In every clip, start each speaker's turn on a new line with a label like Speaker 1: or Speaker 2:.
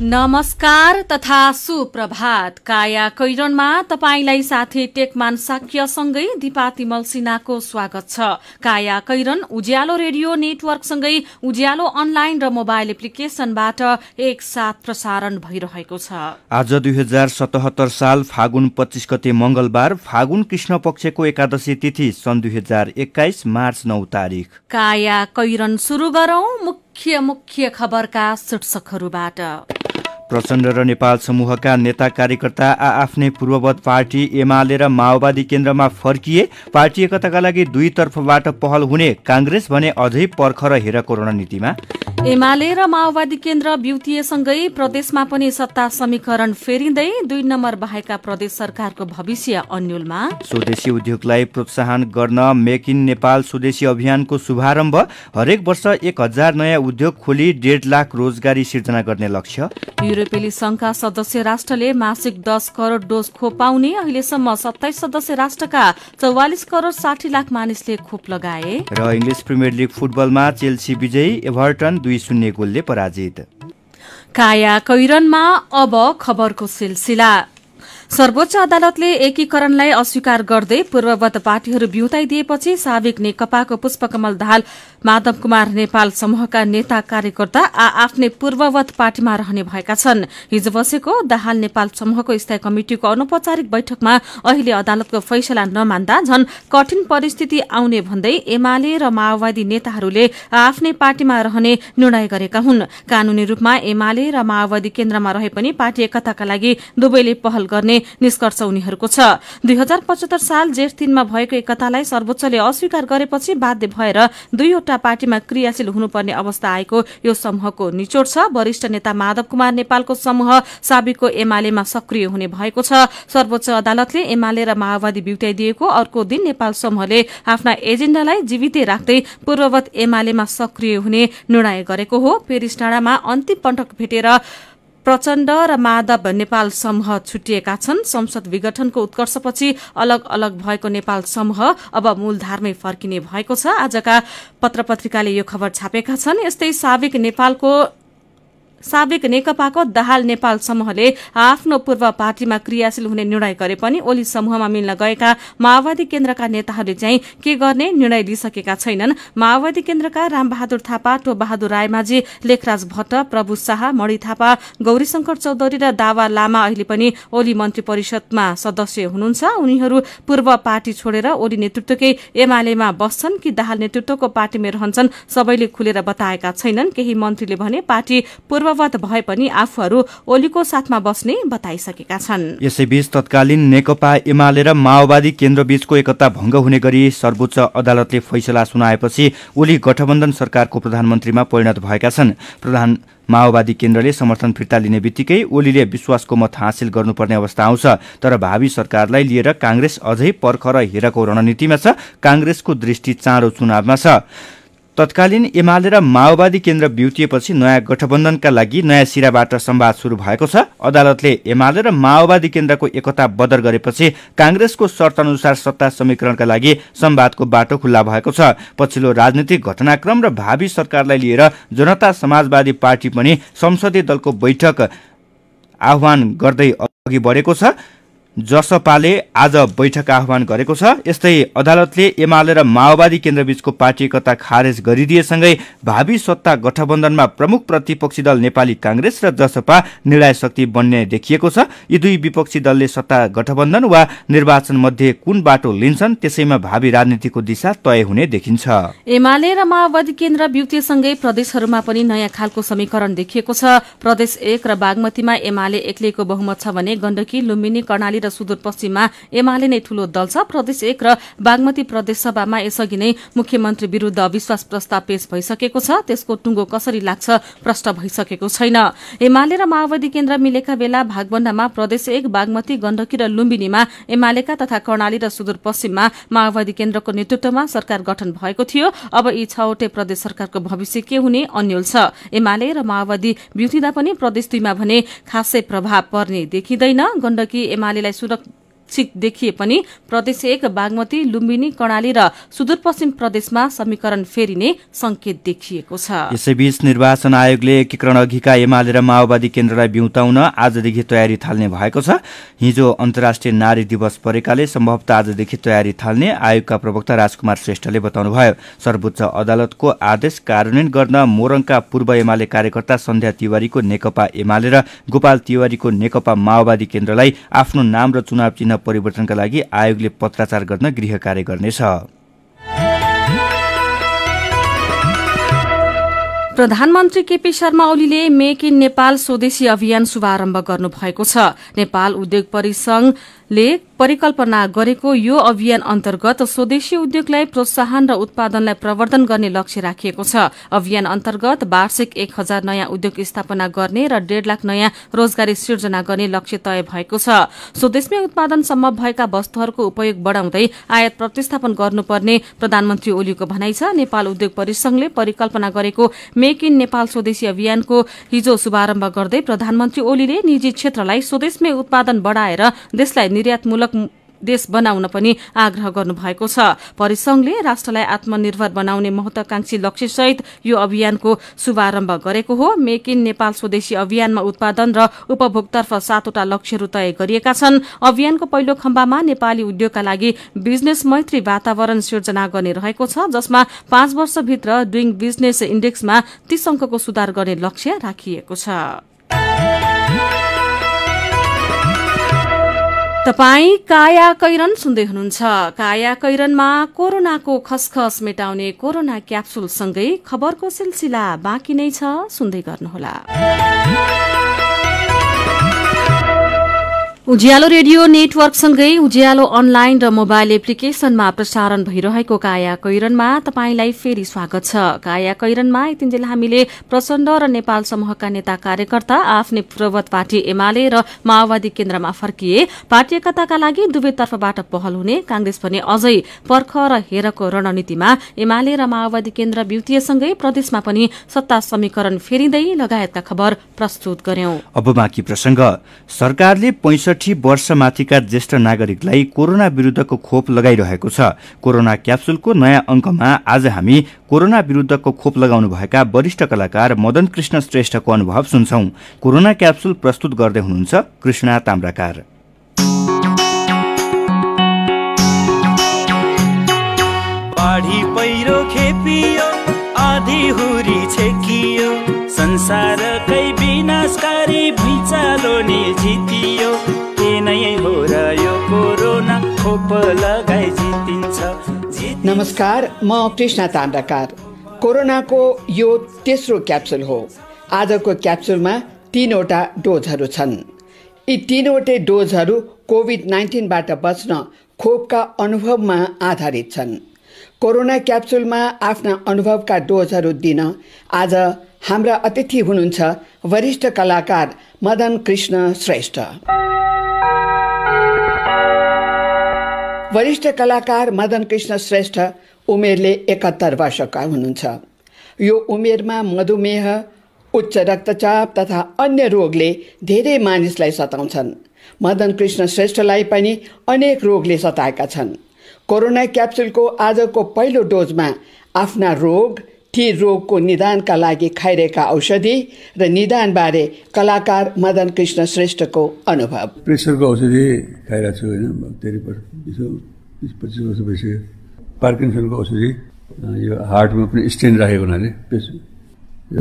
Speaker 1: नमस्कार तथा सुप्रभात काया कैरनमा तपाईलाई साथै टेकमान साक्यसँगै दिपा तिमल सिन्हाको स्वागत छ काया कैरन उज्यालो रेडियो नेटवर्कसँगै उज्यालो अनलाइन र मोबाइल एप्लिकेशनबाट एकसाथ प्रसारण भइरहेको छ
Speaker 2: आज दुई हजार सतहत्तर साल फागुन पच्चिस गते मंगलबार फागुन कृष्ण पक्षको एकादशी तिथि सन् दुई हजार एक्काइस मार्च नौ तारिक
Speaker 1: काया कैरन शुरू गरौं मुख्य मुख्य खबरका शीर्षकहरूबाट
Speaker 2: प्रचण्ड र नेपाल समूहका नेता कार्यकर्ता आ आफ्नै पूर्ववत पार्टी एमाले र माओवादी केन्द्रमा फर्किए पार्टी एकताका लागि दुई तर्फबाट पहल हुने काङ्ग्रेस भने अझै पर्खर र हेरको रणनीतिमा
Speaker 1: एमाले र माओवादी केन्द्र ब्युतिएसँगै प्रदेशमा पनि सत्ता समीकरण फेरिँदै दुई नम्बर बाहेका प्रदेश सरकारको भविष्य अन्यलमा
Speaker 2: स्वदेशी उद्योगलाई प्रोत्साहन गर्न मेक इन नेपाल स्वदेशी अभियानको शुभारम्भ हरेक वर्ष एक हजार नयाँ उद्योग खोली डेढ लाख रोजगारी सिर्जना गर्ने लक्ष्य
Speaker 1: युरोपेली संघका सदस्य राष्ट्रले मासिक दस करोड़ डोज खोप पाउने अहिलेसम्म सत्ताइस सदस्य राष्ट्रका चौवालिस करोड़ साठी लाख मानिसले खोप लगाए
Speaker 2: र इङ्ग्लिस प्रिमियर लिग फुटबलमा चेल्सी विजयी एभर्टन दुई शून्य गोलले पराजित
Speaker 1: काया कैरनमा अब खबरको सिलसिला सर्वोच्च अदालतले एकीकरणलाई अस्वीकार गर्दै पूर्ववत पार्टीहरू बिउताइदिएपछि साविक नेकपाको पुष्पकमल दाहाल माधव कुमार नेपाल समूहका नेता कार्यकर्ता आ आफ्नै पूर्ववत पार्टीमा रहने भएका छन् हिजो बसेको दाहाल नेपाल समूहको स्थायी कमिटिको अनौपचारिक बैठकमा अहिले अदालतको फैसला नमान्दा झन कठिन परिस्थिति आउने भन्दै एमाले र माओवादी नेताहरूले आफ्नै पार्टीमा रहने निर्णय गरेका हुन् कानूनी रूपमा एमाले र माओवादी केन्द्रमा रहे पनि पार्टी एकताका लागि दुवैले पहल गर्ने निष्कर्ष उनीहरूको छ दुई हजार पचहत्तर साल जेठ तीनमा भएको एकतालाई सर्वोच्चले अस्वीकार गरेपछि बाध्य भएर दुईवटा पार्टीमा क्रियाशील हुनुपर्ने अवस्था आएको यो समूहको निचोड छ वरिष्ठ नेता माधव कुमार नेपालको समूह साबिकको एमालेमा सक्रिय हुने भएको छ सर्वोच्च अदालतले एमाले र माओवादी बिउटाइदिएको अर्को दिन नेपाल समूहले आफ्ना एजेण्डालाई जीवितै राख्दै पूर्ववत एमालेमा सक्रिय हुने निर्णय गरेको हो पेरिस टाँडामा अन्तिम पटक भेटेर प्रचण्ड र माधव नेपाल समूह छुटिएका छन् संसद विघटनको उत्कर्षपछि अलग अलग भएको नेपाल समूह अब मूलधारमै फर्किने भएको छ आजका पत्र पत्रिकाले यो खबर छापेका छन् यस्तै साविक नेपालको साबेक नेकपाको दाहाल नेपाल समूहले आफ्नो पूर्व पार्टीमा क्रियाशील हुने निर्णय गरे पनि ओली समूहमा मिल्न गएका माओवादी केन्द्रका नेताहरूले चाहिँ के गर्ने निर्णय लिइसकेका छैनन् माओवादी केन्द्रका रामबहादुर थापा टोबहादुर रायमाझी लेखराज भट्ट प्रभु शाह मणि थापा गौरीशंकर चौधरी र दावा लामा अहिले पनि ओली मन्त्री परिषदमा सदस्य हुनुहुन्छ उनीहरू पूर्व पार्टी छोडेर ओली नेतृत्वकै एमालेमा बस्छन् कि दाहाल नेतृत्वको पार्टीमै रहन्छन् सबैले खुलेर बताएका छैनन् केही मन्त्रीले भने पार्टी पूर्व अवगत भए पनि आफूहरू ओलीको साथमा बस्ने बताइसकेका छन्
Speaker 2: यसैबीच तत्कालीन नेकपा एमाले र माओवादी केन्द्रबीचको एकता भङ्ग हुने गरी सर्वोच्च अदालतले फैसला सुनाएपछि ओली गठबन्धन सरकारको प्रधानमन्त्रीमा परिणत भएका छन् प्रधान माओवादी केन्द्रले समर्थन फिर्ता लिने बित्तिकै ओलीले विश्वासको मत हासिल गर्नुपर्ने अवस्था आउँछ तर भावी सरकारलाई लिएर काङ्ग्रेस अझै पर्ख र हिराको रणनीतिमा छ काङ्ग्रेसको दृष्टि चाँडो चुनावमा छ तत्कालीन एमाले र माओवादी केन्द्र ब्युटिएपछि नयाँ गठबन्धनका लागि नयाँ सिराबाट सम्वाद सुरु भएको छ अदालतले एमाले र माओवादी केन्द्रको एकता बदर गरेपछि काङ्ग्रेसको शर्त अनुसार सत्ता समीकरणका लागि सम्वादको बाटो खुल्ला भएको छ पछिल्लो राजनीतिक घटनाक्रम र भावी सरकारलाई लिएर जनता समाजवादी पार्टी पनि संसदीय दलको बैठक आह्वान गर्दै अघि बढेको छ जसपाले आज बैठक आह्वान गरेको छ यस्तै अदालतले एमाले र माओवादी केन्द्रबीचको पार्टी एकता खारेज गरिदिएसँगै भावी सत्ता गठबन्धनमा प्रमुख प्रतिपक्षी दल नेपाली काङ्ग्रेस र जसपा निर्णायक शक्ति बन्ने देखिएको छ यी दुई विपक्षी दलले सत्ता गठबन्धन वा निर्वाचन मध्ये कुन बाटो लिन्छन् त्यसैमा भावी राजनीतिको दिशा तय हुने देखिन्छ
Speaker 1: एमाले र माओवादी केन्द्र वियुक्तिसँगै प्रदेशहरूमा पनि नयाँ खालको समीकरण देखिएको छ प्रदेश एक र बागमतीमा एमाले एक्लैको बहुमत छ भने गण्डकी लुम्बिनी कर्णाली र सुदूरपश्चिममा एमाले नै ठूलो दल छ प्रदेश एक र बागमती प्रदेश सभामा यसअघि नै मुख्यमन्त्री विरूद्ध अविश्वास प्रस्ताव पेश भइसकेको छ त्यसको टुङ्गो कसरी लाग्छ प्रष्ट भइसकेको छैन एमाले र माओवादी केन्द्र मिलेका बेला भागबण्डामा प्रदेश एक बागमती गण्डकी र लुम्बिनीमा एमालेका तथा कर्णाली र सुदूरपश्चिममा माओवादी केन्द्रको नेतृत्वमा सरकार गठन भएको थियो अब यी छवटै प्रदेश सरकारको भविष्य के हुने अन्यल छ एमाले र माओवादी बिउतिँदा पनि प्रदेश दुईमा भने खासै प्रभाव पर्ने देखिँदैन गण्डकी एमालेलाई sudah छिक देखिए पनि प्रदेश एक बागमती लुम्बिनी कर्णाली र सुदूरपश्चिम प्रदेशमा समीकरण फेरिने संकेत देखिएको छ
Speaker 2: यसैबीच निर्वाचन आयोगले एकीकरण अघिका एमाले र माओवादी केन्द्रलाई बिउताउन आजदेखि तयारी थाल्ने भएको छ हिजो अन्तर्राष्ट्रिय नारी दिवस परेकाले सम्भवत आजदेखि तयारी थाल्ने आयोगका प्रवक्ता राजकुमार श्रेष्ठले बताउनुभयो सर्वोच्च अदालतको आदेश कार्यान्वयन गर्न मोरङका पूर्व एमाले कार्यकर्ता सन्ध्या तिवारीको नेकपा एमाले र गोपाल तिवारीको नेकपा माओवादी केन्द्रलाई आफ्नो नाम र चुनाव चिन्ह परिवर्तनका लागि आयोगले पत्राचार गर्न गृह कार्य गर्नेछ
Speaker 1: प्रधानमन्त्री केपी शर्मा ओलीले मेक इन नेपाल स्वदेशी अभियान शुभारम्भ गर्नुभएको छ नेपाल उद्योग परिसंघ ले परिकल्पना गरेको यो अभियान अन्तर्गत स्वदेशी उद्योगलाई प्रोत्साहन र उत्पादनलाई प्रवर्धन गर्ने लक्ष्य राखिएको छ अभियान अन्तर्गत वार्षिक एक हजार नयाँ उद्योग स्थापना गर्ने र डेढ़ लाख नयाँ रोजगारी सिर्जना गर्ने लक्ष्य तय भएको छ स्वदेशमै उत्पादन सम्भव भएका वस्तुहरूको उपयोग बढ़ाउँदै आयात प्रतिस्थापन गर्नुपर्ने प्रधानमन्त्री ओलीको भनाइ छ नेपाल उद्योग परिसंघले परिकल्पना गरेको मेक इन नेपाल स्वदेशी अभियानको हिजो शुभारम्भ गर्दै प्रधानमन्त्री ओलीले निजी क्षेत्रलाई स्वदेशमै उत्पादन बढ़ाएर देशलाई निर्यातमूलक देश बनाउन पनि आग्रह गर्नुभएको छ परिसंघले राष्ट्रलाई आत्मनिर्भर बनाउने महत्वाकांक्षी लक्ष्यसहित यो अभियानको शुभारम्भ गरेको हो मेक इन नेपाल स्वदेशी अभियानमा उत्पादन र उपभोगतर्फ सातवटा लक्ष्यहरू तय गरिएका छन् अभियानको पहिलो खम्बामा नेपाली उद्योगका लागि बिजनेस मैत्री वातावरण सिर्जना गर्ने रहेको छ जसमा पाँच वर्षभित्र डुइङ बिजनेस इण्डेक्समा तीस अंकको सुधार गर्ने लक्ष्य राखिएको छ तपाई काया कैरन सुन्दै हुनुहुन्छ काया कैरनमा कोरोनाको खसखस मेटाउने कोरोना क्याप्सुल सँगै खबरको सिलसिला बाँकी नै छ सुन्दै गर्नुहोला उज्यालो रेडियो नेटवर्कसँगै उज्यालो अनलाइन र मोबाइल एप्लिकेशनमा प्रसारण भइरहेको काया कैरनमा तपाईँलाई फेरि स्वागत छ काया कैरनमा यतिन्जेल हामीले प्रचण्ड र नेपाल समूहका नेता कार्यकर्ता आफ्नै पूर्ववत पार्टी एमाले र माओवादी केन्द्रमा फर्किए पार्टी एकताका लागि दुवैतर्फबाट पहल हुने कांग्रेस भने अझै पर्ख र हेरको रणनीतिमा एमाले र माओवादी केन्द्र विउतिएसँगै प्रदेशमा पनि सत्ता समीकरण फेरिँदै लगायतका खबर प्रस्तुत
Speaker 2: गर्यौं पैँसठी वर्षमाथिका ज्येष्ठ नागरिकलाई कोरोना विरूद्धको खोप लगाइरहेको छ कोरोना क्याप्सुलको नयाँ अङ्कमा आज हामी कोरोना विरूद्धको खोप लगाउनुभएका वरिष्ठ कलाकार मदन कृष्ण श्रेष्ठको अनुभव सुन्छौं कोरोना क्याप्सुल प्रस्तुत गर्दै हुनुहुन्छ कृष्णा ताम्राकार पहिरो खेपियो आधी हुरी छेकियो संसारकै विनाशकारी नि जितियो के नै हो र यो कोरोना खोप लगाई जितिन्छ
Speaker 3: नमस्कार म कृष्ण ताण्डाकार कोरोनाको यो तेस्रो क्याप्सुल हो आजको क्याप्सुलमा तिनवटा डोजहरू छन् यी तिनवटै डोजहरू कोभिड नाइन्टिनबाट बच्न खोपका अनुभवमा आधारित छन् कोरोना क्याप्सुलमा आफ्ना अनुभवका डोजहरू दिन आज हाम्रा अतिथि हुनुहुन्छ वरिष्ठ कलाकार मदन कृष्ण श्रेष्ठ वरिष्ठ कलाकार मदन कृष्ण श्रेष्ठ उमेरले एकात्तर वर्षका हुनुहुन्छ यो उमेरमा मधुमेह उच्च रक्तचाप तथा अन्य रोगले धेरै मानिसलाई सताउँछन् मदन कृष्ण श्रेष्ठलाई पनि अनेक रोगले सताएका छन् कोरोना क्याप्सुलको आजको पहिलो डोजमा आफ्ना रोग ती रोगको निदानका लागि खाइरहेका औषधि र निदानबारे कलाकार मदन कृष्ण श्रेष्ठको अनुभव
Speaker 4: प्रेसरको औषधि खाइरहेको छु होइन बिस पच्चिस वर्ष भइसक्यो पार्किन्सनको औषधि यो हार्टमा पनि स्टेन राखेको हुनाले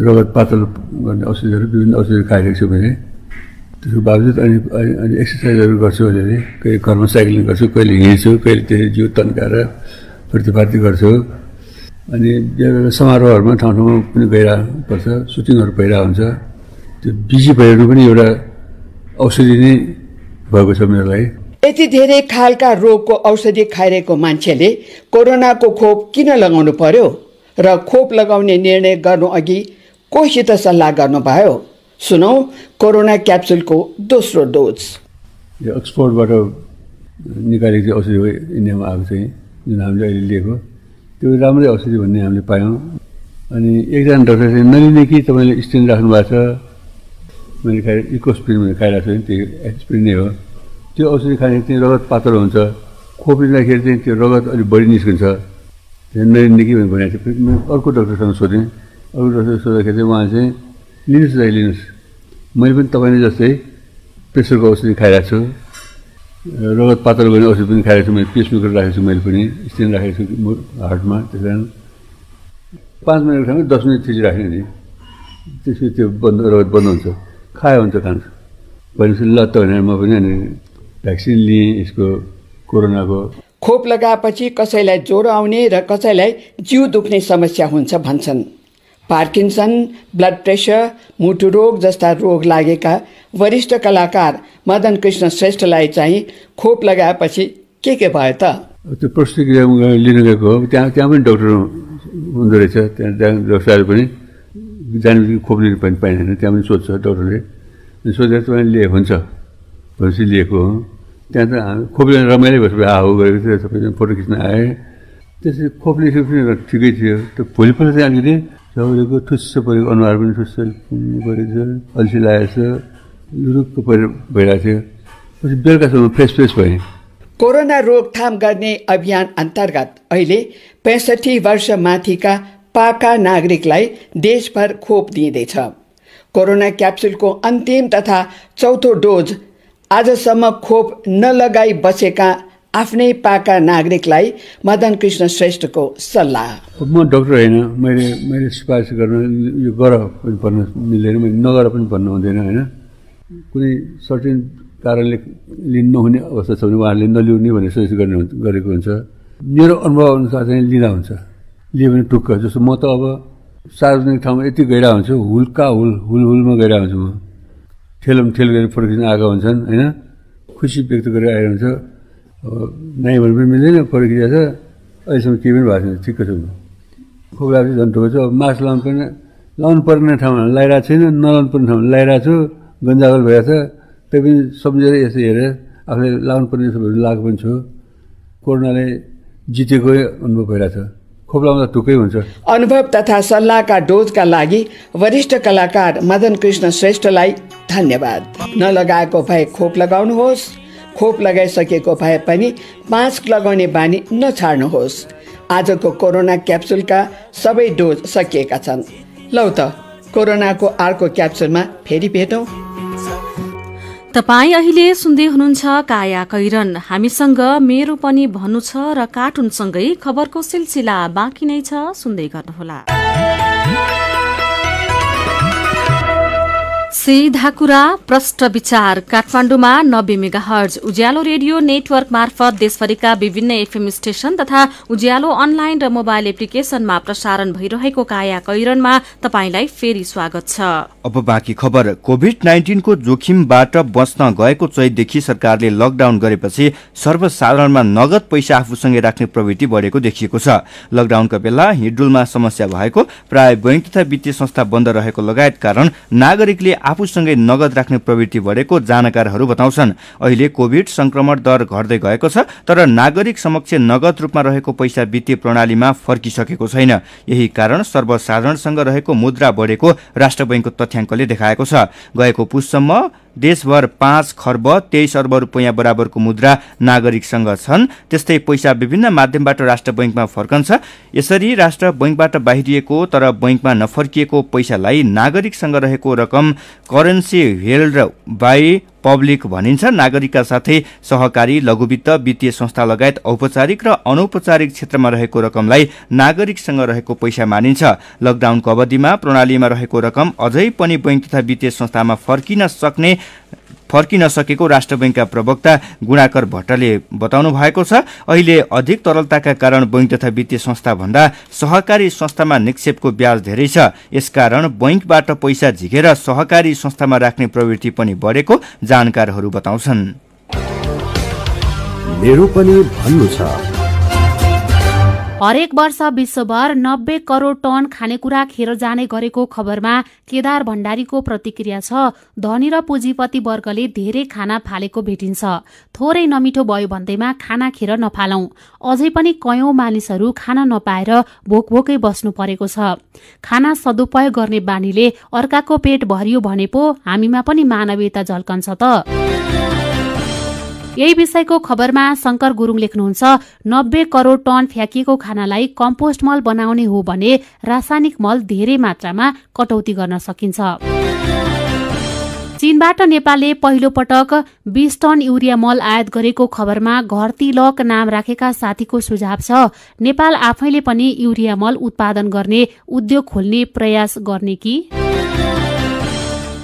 Speaker 4: रगत पातल गर्ने औषधिहरू विभिन्न औषधिहरू खाइरहेको छु मैले त्यसको बावजुद अनि अनि एक्सर्साइजहरू गर्छु अलिअलि कहिले घरमा साइक्लिङ गर्छु कहिले हिँड्छु कहिले त्यसरी जिउ तन्काएर फर्ती गर्छु अनि बेला बेला समारोहहरूमा ठाउँ ठाउँमा पनि भइरह पर्छ सुटिङहरू भइरहेको हुन्छ त्यो बिजी भइरहनु पनि एउटा औषधि नै भएको छ मेरो लागि
Speaker 3: यति धेरै खालका रोगको औषधि खाइरहेको मान्छेले कोरोनाको खोप किन लगाउनु पर्यो र खोप लगाउने निर्णय गर्नु अघि कोसित सल्लाह गर्नुभयो सुनौ कोरोना क्याप्सुलको दोस्रो डोज
Speaker 4: यो एक्सपोर्टबाट निकालेको औषधि हो इन्डियामा आएको चाहिँ जुन हामीले अहिले लिएको त्यो राम्रै औषधि भन्ने हामीले पायौँ अनि एकजना डाक्टरले नलिने कि तपाईँले स्टेन राख्नु भएको छ मैले खाए इकोस्पिन भनेर खाइरहेको छु त्यो एक्सपिन नै हो त्यो औषधि खाने चाहिँ रगत पातलो हुन्छ खोपिँदाखेरि चाहिँ त्यो रगत अलिक बढी निस्किन्छ त्यहाँ नलिने कि भनेर भनेको थिएँ मैले अर्को डक्टरसँग सोधेँ अर्को डक्टरसँग सोद्धाखेरि चाहिँ उहाँ चाहिँ लिनुहोस् दाइ लिनुहोस् मैले पनि तपाईँले जस्तै प्रेसरको औषधि खाइरहेको छु रगत पातल गर्ने औषध पनि खाएको छु मैले पेसमेकर राखेको छु मैले पनि स्टेन राखेको छु हार्टमा त्यस कारण पाँच मिनटको ठाउँमा दस मिनट थिची राख्ने नि त्यसपछि त्यो बन्द रगत बन्द हुन्छ खायो हुन्छ खान्छु खान्छ भनेपछि त भनेर म पनि अनि भ्याक्सिन लिएँ यसको कोरोनाको
Speaker 3: खोप लगाएपछि कसैलाई ज्वरो आउने र कसैलाई जिउ दुख्ने समस्या हुन्छ भन्छन् पार्किन्सन ब्लड प्रेसर मुटु रोग जस्ता रोग लागेका वरिष्ठ कलाकार मदन कृष्ण श्रेष्ठलाई चाहिँ खोप लगाएपछि के के भयो त
Speaker 4: त्यो प्रतिक्रिया लिनु गएको हो त्यहाँ त्यहाँ पनि डक्टर हुँदो रहेछ त्यहाँ डक्टरहरू पनि जाने खोप लिनु पनि पाइँदैन त्यहाँ पनि सोध्छ डक्टरले सोधेर तपाईँले लिए हुन्छ भनेपछि लिएको हो त्यहाँ त खोप लिनु रमाइलो भएर हो गरेको थियो फोटो खिच्न आएँ त्यसरी खोप्ने पनि ठिकै थियो त भोलिपल्ट चाहिँ अलिकति चाउरेको ठुस्स परेको अनुहार पनि ठुस्स परेको छ अल्छी लागेको छ लुरुक्क परेर भइरहेको थियो पछि बेलुकासम्म फ्रेस फ्रेस भएँ
Speaker 3: कोरोना रोकथाम गर्ने अभियान अन्तर्गत अहिले पैँसठी वर्ष माथिका पाका नागरिकलाई देशभर खोप दिँदैछ कोरोना क्याप्सुलको अन्तिम तथा चौथो डोज आजसम्म खोप नलगाई बसेका आफ्नै पाका नागरिकलाई मदन कृष्ण श्रेष्ठको सल्लाह
Speaker 4: म डक्टर होइन मैले मैले सिफारिस गर्न यो गर पनि भन्न मिल्दैन मैले नगर पनि भन्नु हुँदैन होइन कुनै सर्टेन कारणले लिनु नहुने अवस्था छ भने उहाँहरूले नलिउने भनेर सजेस्ट गर्ने गरेको हुन्छ मेरो अनुभव अनुसार चाहिँ लिँदा हुन्छ लियो भने टुक्क जस्तो म त अब सार्वजनिक ठाउँमा यति गहिरा हुन्छु हुल्का हुल हुल हुलमा गहिरा हुन्छु म ठेलम ठेल गरेर फर्किन आएका हुन्छन् होइन खुसी व्यक्त गरेर आइरहन्छ अब नाइ भने पनि मिल्दैन प्रक्रिया छ अहिलेसम्म केही पनि भएको छैन ठिक्क छ खोक्ला चाहिँ झन् ठुलो छ अब मास्क लाउनु पर्ने लाउनु पर्ने ठाउँमा लगाइरहेको छैन नलाउनु पर्ने ठाउँमा लगाइरहेको छु गन्जागल भइरहेको छ त्यही पनि सम्झेर यसो हेरेर आफूले लाउनु पर्ने सबहरू लगाएको पनि छु कोरोनाले जितेको अनुभव भइरहेको छ खोप लाउँदा ढुक्कै हुन्छ
Speaker 3: अनुभव तथा सल्लाहका डोजका लागि वरिष्ठ कलाकार मदन कृष्ण श्रेष्ठलाई धन्यवाद नलगाएको भए खोप लगाउनुहोस् खोप लगाइसकेको भए पनि मास्क लगाउने बानी नछाड्नुहोस् आजको कोरोना क्याप्सुलका सबै डोज सकिएका छन् लौ त कोरोनाको अर्को क्याप्सुलमा फेरि भेटौँ
Speaker 1: तपाईँ अहिले सुन्दै हुनुहुन्छ काया कैरन हामीसँग मेरो पनि भन्नु छ र कार्टुनसँगै खबरको सिलसिला बाँकी नै छ सुन्दै गर्नुहोला सी कुरा प्रष्ट विचार काठमाडौँमा नब्बे mega hertz Ujyaalo radio network मार्फत देशभरिका विभिन्न एफएम स्टेशन तथा उज्यालो अनलाइन र मोबाइल एप्लिकेशनमा प्रसारण भइरहेको काया कैरनमा तपाईंलाई फेरि स्वागत छ
Speaker 2: अब बाँकी खबर कोभिड नाइन्टिनको जोखिमबाट बस्न गएको चैतदेखि सरकारले लकडाउन गरेपछि सर्वसाधारणमा नगद पैसा आफूसँगै राख्ने प्रवृत्ति बढेको देखिएको छ लकडाउनका बेला हिडुलमा समस्या भएको प्राय बैंक तथा वित्तीय संस्था बन्द रहेको लगायत कारण नागरिकले आफूसँगै नगद राख्ने प्रवृत्ति बढेको जानकारहरू बताउँछन् अहिले कोभिड संक्रमण दर घट्दै गएको छ तर नागरिक समक्ष नगद रूपमा रहेको पैसा वित्तीय प्रणालीमा फर्किसकेको छैन यही कारण सर्वसाधारणसँग रहेको मुद्रा बढेको राष्ट्र बैङ्कको तथ्याङ्कले देखाएको छ गएको पुससम्म देशभर पाँच खर्ब तेइस अर्ब रुपियाँ बराबरको मुद्रा नागरिकसँग छन् त्यस्तै पैसा विभिन्न माध्यमबाट राष्ट्र बैङ्कमा फर्कन्छ यसरी राष्ट्र बैङ्कबाट बाहिरिएको तर बैङ्कमा नफर्किएको पैसालाई नागरिकसँग रहेको रकम करेन्सी हेल्ड बाई पब्लिक भनिन्छ नागरिकका साथै सहकारी लघुवित्त वित्तीय संस्था लगायत औपचारिक र अनौपचारिक क्षेत्रमा रहेको रकमलाई नागरिकसँग रहेको पैसा मानिन्छ लकडाउनको अवधिमा प्रणालीमा रहेको रकम अझै पनि बैंक तथा वित्तीय संस्थामा फर्किन सक्ने फर्किन सकेको राष्ट्र बैंकका प्रवक्ता गुणाकर भट्टले बताउनु भएको छ अहिले अधिक तरलताका कारण बैंक तथा वित्तीय संस्थाभन्दा सहकारी संस्थामा निक्षेपको ब्याज धेरै छ यसकारण बैंकबाट पैसा झिकेर सहकारी संस्थामा राख्ने प्रवृत्ति पनि बढेको जानकारहरू बताउँछन्
Speaker 5: हरेक वर्ष विश्वभर नब्बे करोड टन खानेकुरा खेर जाने गरेको खबरमा केदार भण्डारीको प्रतिक्रिया छ धनी र पुँजीपति वर्गले धेरै खाना फालेको भेटिन्छ थोरै नमिठो भयो भन्दैमा खाना खेर नफालौं अझै पनि कयौं मानिसहरू खाना नपाएर भोक भोकै बस्नु परेको छ खाना सदुपयोग गर्ने बानीले अर्काको पेट भरियो भने पो हामीमा पनि मानवीयता झल्कन्छ त यही विषयको खबरमा शंकर गुरूङ लेख्नुहुन्छ नब्बे करोड़ टन फ्याँकिएको खानालाई कम्पोस्ट मल बनाउने हो भने रासायनिक मल धेरै मात्रामा कटौती गर्न सकिन्छ चीनबाट नेपालले पहिलो पटक बीस टन यूरिया मल आयात गरेको खबरमा घरती लक नाम राखेका साथीको सुझाव छ नेपाल आफैले पनि यूरिया मल उत्पादन गर्ने उद्योग खोल्ने प्रयास गर्ने कि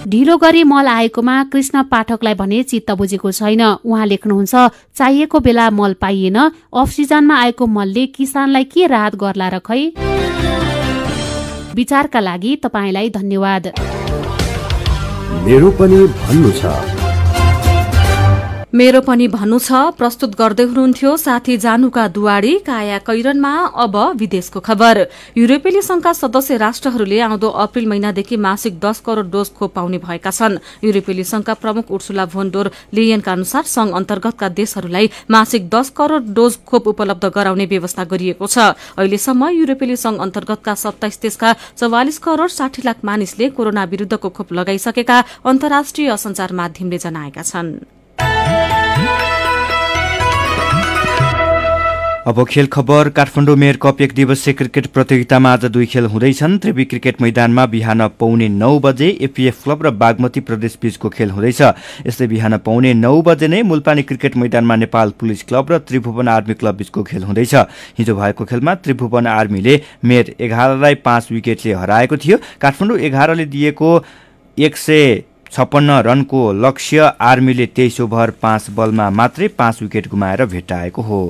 Speaker 5: ढिलो गरी मल आएकोमा कृष्ण पाठकलाई भने चित्त बुझेको छैन उहाँ लेख्नुहुन्छ चाहिएको बेला मल पाइएन अफ सिजनमा आएको मलले किसानलाई के राहत गर्ला र खै विचारका लागि तपाईँलाई धन्यवाद
Speaker 4: मेरो पनि भन्नु छ
Speaker 1: मेरो पनि भन्नु छ प्रस्तुत गर्दै हुनुहुन्थ्यो साथी जानुका दुवाडी काया कैरनमा अब विदेशको खबर युरोपेली संघका सदस्य राष्ट्रहरूले आउँदो अप्रेल महिनादेखि मासिक दस करोड़ डोज खोप पाउने भएका छन् युरोपेली संघका प्रमुख उर्सुला भोन्डोर लेयनका अनुसार संघ अन्तर्गतका देशहरूलाई मासिक दस करोड़ डोज खोप उपलब्ध गराउने व्यवस्था गरिएको छ अहिलेसम्म युरोपेली संघ अन्तर्गतका सत्ताइस देशका चौवालिस करोड़ साठी लाख मानिसले कोरोना विरूद्धको खोप लगाइसकेका अन्तर्राष्ट्रिय संचार माध्यमले जनाएका छनृ
Speaker 2: अब खेल खबर काठमाडौँ मेयर कप एक दिवसीय क्रिकेट प्रतियोगितामा आज दुई खेल हुँदैछन् त्रिवी क्रिकेट मैदानमा बिहान पाउने नौ बजे एपिएफ क्लब र बागमती प्रदेश बीचको खेल हुँदैछ यस्तै बिहान पाउने नौ बजे नै मुलपानी क्रिकेट मैदानमा नेपाल पुलिस क्लब र त्रिभुवन आर्मी क्लब बीचको खेल हुँदैछ हिजो भएको खेलमा त्रिभुवन आर्मीले मेयर एघारलाई पाँच विकेटले हराएको थियो काठमाडौँ एघारले दिएको एक सय छप्पन्न रनको लक्ष्य आर्मीले तेइस ओभर पाँच बलमा मात्रै पाँच विकेट गुमाएर भेटाएको हो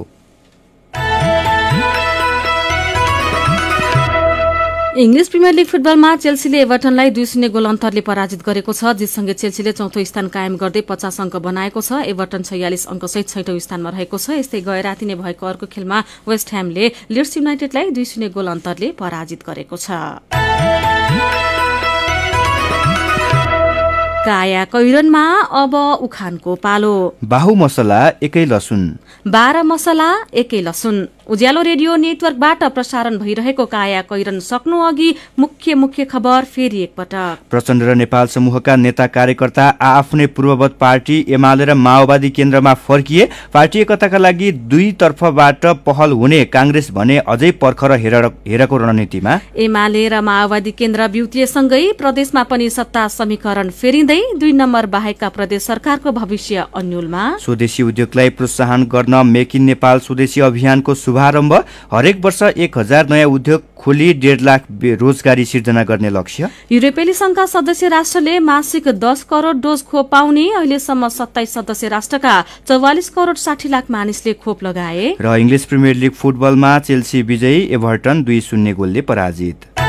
Speaker 1: इङ्ग्लिस प्रिमियर लिग फुटबलमा चेल्सीले एभर्टनलाई दुई शून्य गोल अन्तरले पराजित गरेको छ जिससँगै चेल्सीले चौथो स्थान कायम गर्दै पचास अङ्क बनाएको छ एभर्टन छयालिस अङ्कसहित छैटौं स्थानमा रहेको छ यस्तै गए राति नै भएको अर्को खेलमा वेस्ट ह्यामले लिड्स युनाइटेडलाई दुई शून्य गोल अन्तरले पराजित गरेको छ काया कैरनमा अब उखानको पालो
Speaker 2: बाहु मसला एकै लसुन
Speaker 1: बाह्र मसला एकै लसुन उज्यालो रेडियो नेटवर्कबाट प्रसारण भइरहेको काया कैरन सक्नु अघि मुख्य मुख्य खबर फेरि एकपटक
Speaker 2: प्रचण्ड र नेपाल समूहका नेता कार्यकर्ता आ आफ्नै पूर्ववत पार्टी एमाले र माओवादी केन्द्रमा फर्किए पार्टी एकताका लागि दुई तर्फबाट पहल हुने काङ्ग्रेस भने अझै पर्ख र हेरको रणनीतिमा
Speaker 1: एमाले र माओवादी केन्द्र बिउतिएसँगै प्रदेशमा पनि सत्ता समीकरण फेरिँदै भन्दै दुई नम्बर बाहेकका प्रदेश सरकारको भविष्य अन्यलमा
Speaker 2: स्वदेशी उद्योगलाई प्रोत्साहन गर्न मेक इन नेपाल स्वदेशी अभियानको शुभारम्भ हरेक वर्ष एक हजार नयाँ उद्योग खोली डेढ लाख रोजगारी सिर्जना गर्ने लक्ष्य
Speaker 1: युरोपेली संघका सदस्य राष्ट्रले मासिक दस करोड़ डोज खोप पाउने अहिलेसम्म सत्ताइस सदस्य राष्ट्रका चौवालिस करोड़ साठी लाख मानिसले खोप लगाए
Speaker 2: र इङ्ग्लिस प्रिमियर लिग फुटबलमा चेल्सी विजयी एभर्टन दुई शून्य गोलले पराजित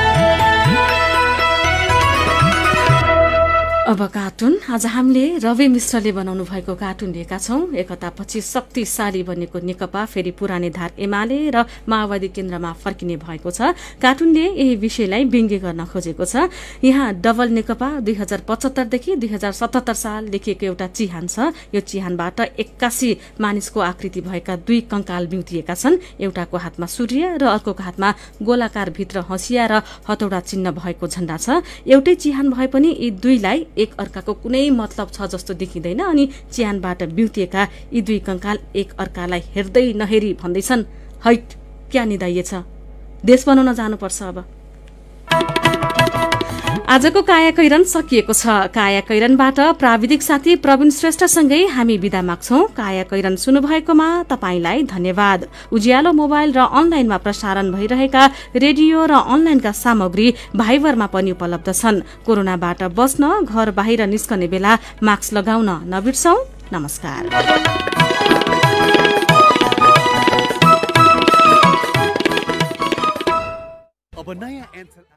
Speaker 1: अब कार्टुन आज हामीले रवि मिश्रले बनाउनु भएको कार्टुन लिएका छौँ एकतापछि शक्तिशाली बनेको नेकपा फेरि पुराने धार एमाले र माओवादी केन्द्रमा फर्किने भएको छ कार्टुनले यही विषयलाई व्यङ्ग्य गर्न खोजेको छ यहाँ डबल नेकपा दुई हजार पचहत्तरदेखि दुई हजार सतहत्तर साल लेखिएको एउटा चिहान छ यो चिहानबाट एक्कासी मानिसको आकृति भएका दुई कंकाल बिउतिएका छन् एउटाको हातमा सूर्य र अर्कोको हातमा गोलाकार भित्र हँसिया र हतौडा चिन्ह भएको झण्डा छ एउटै चिहान भए पनि यी दुईलाई एक अर्काको कुनै मतलब छ जस्तो देखिँदैन अनि च्यानबाट बिउतिएका यी दुई कङ्काल एक अर्कालाई हेर्दै नहेरी भन्दैछन् हैट क्या निधाइएछ देश बनाउन जानुपर्छ अब आजको काया कैरन सकिएको छ काया कैरनबाट प्राविधिक साथी प्रवीण श्रेष्ठसँगै हामी विदा माग्छौ काया कैरन सुन्नुभएकोमा तपाईँलाई धन्यवाद उज्यालो मोबाइल र अनलाइनमा प्रसारण भइरहेका रेडियो र अनलाइनका सामग्री भाइबरमा पनि उपलब्ध छन् कोरोनाबाट बस्न घर बाहिर निस्कने बेला मास्क लगाउन नबिर्सौ नमस्कार
Speaker 5: अब नयाँ एन्सर